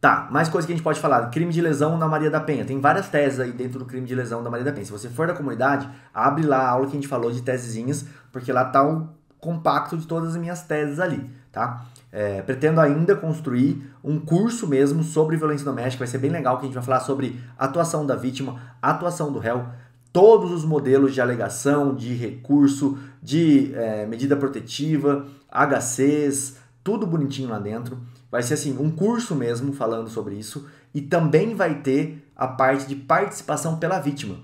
Tá, mais coisa que a gente pode falar. Crime de lesão na Maria da Penha. Tem várias teses aí dentro do crime de lesão da Maria da Penha. Se você for da comunidade, abre lá a aula que a gente falou de tesezinhas, porque lá tá um compacto de todas as minhas teses ali, tá? É, pretendo ainda construir um curso mesmo sobre violência doméstica. Vai ser bem legal que a gente vai falar sobre atuação da vítima, atuação do réu, todos os modelos de alegação, de recurso, de é, medida protetiva, HCs, tudo bonitinho lá dentro. Vai ser assim, um curso mesmo falando sobre isso e também vai ter a parte de participação pela vítima.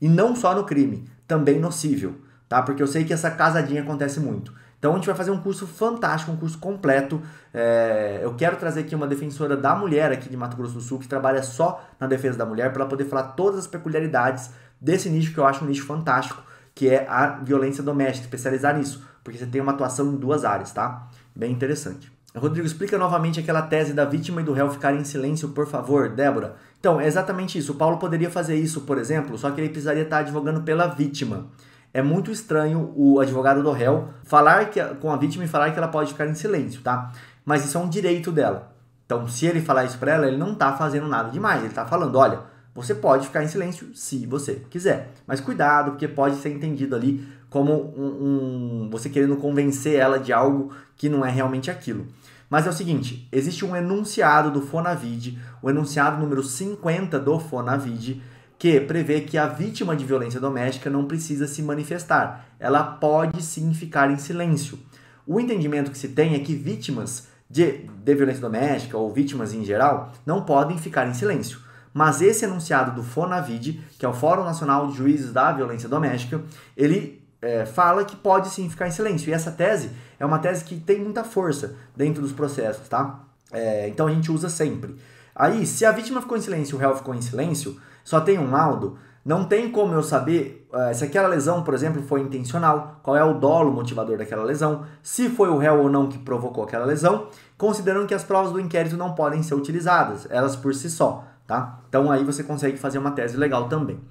E não só no crime, também no cível, tá? Porque eu sei que essa casadinha acontece muito. Então a gente vai fazer um curso fantástico, um curso completo. É, eu quero trazer aqui uma defensora da mulher aqui de Mato Grosso do Sul, que trabalha só na defesa da mulher, para ela poder falar todas as peculiaridades desse nicho que eu acho um nicho fantástico, que é a violência doméstica, especializar nisso, porque você tem uma atuação em duas áreas, tá? Bem interessante. Rodrigo, explica novamente aquela tese da vítima e do réu ficarem em silêncio, por favor, Débora. Então, é exatamente isso. O Paulo poderia fazer isso, por exemplo, só que ele precisaria estar advogando pela vítima. É muito estranho o advogado do réu falar que, com a vítima e falar que ela pode ficar em silêncio, tá? Mas isso é um direito dela. Então, se ele falar isso para ela, ele não tá fazendo nada demais. Ele tá falando, olha, você pode ficar em silêncio se você quiser. Mas cuidado, porque pode ser entendido ali como um, um, você querendo convencer ela de algo que não é realmente aquilo. Mas é o seguinte, existe um enunciado do Fonavid, o enunciado número 50 do Fonavid, que prevê que a vítima de violência doméstica não precisa se manifestar, ela pode sim ficar em silêncio. O entendimento que se tem é que vítimas de, de violência doméstica ou vítimas em geral não podem ficar em silêncio. Mas esse enunciado do Fonavid, que é o Fórum Nacional de Juízes da Violência Doméstica, ele é, fala que pode sim ficar em silêncio. E essa tese é uma tese que tem muita força dentro dos processos, tá? É, então a gente usa sempre. Aí, se a vítima ficou em silêncio o réu ficou em silêncio, só tem um laudo, não tem como eu saber é, se aquela lesão, por exemplo, foi intencional, qual é o dolo motivador daquela lesão, se foi o réu ou não que provocou aquela lesão, considerando que as provas do inquérito não podem ser utilizadas, elas por si só, tá? Então aí você consegue fazer uma tese legal também.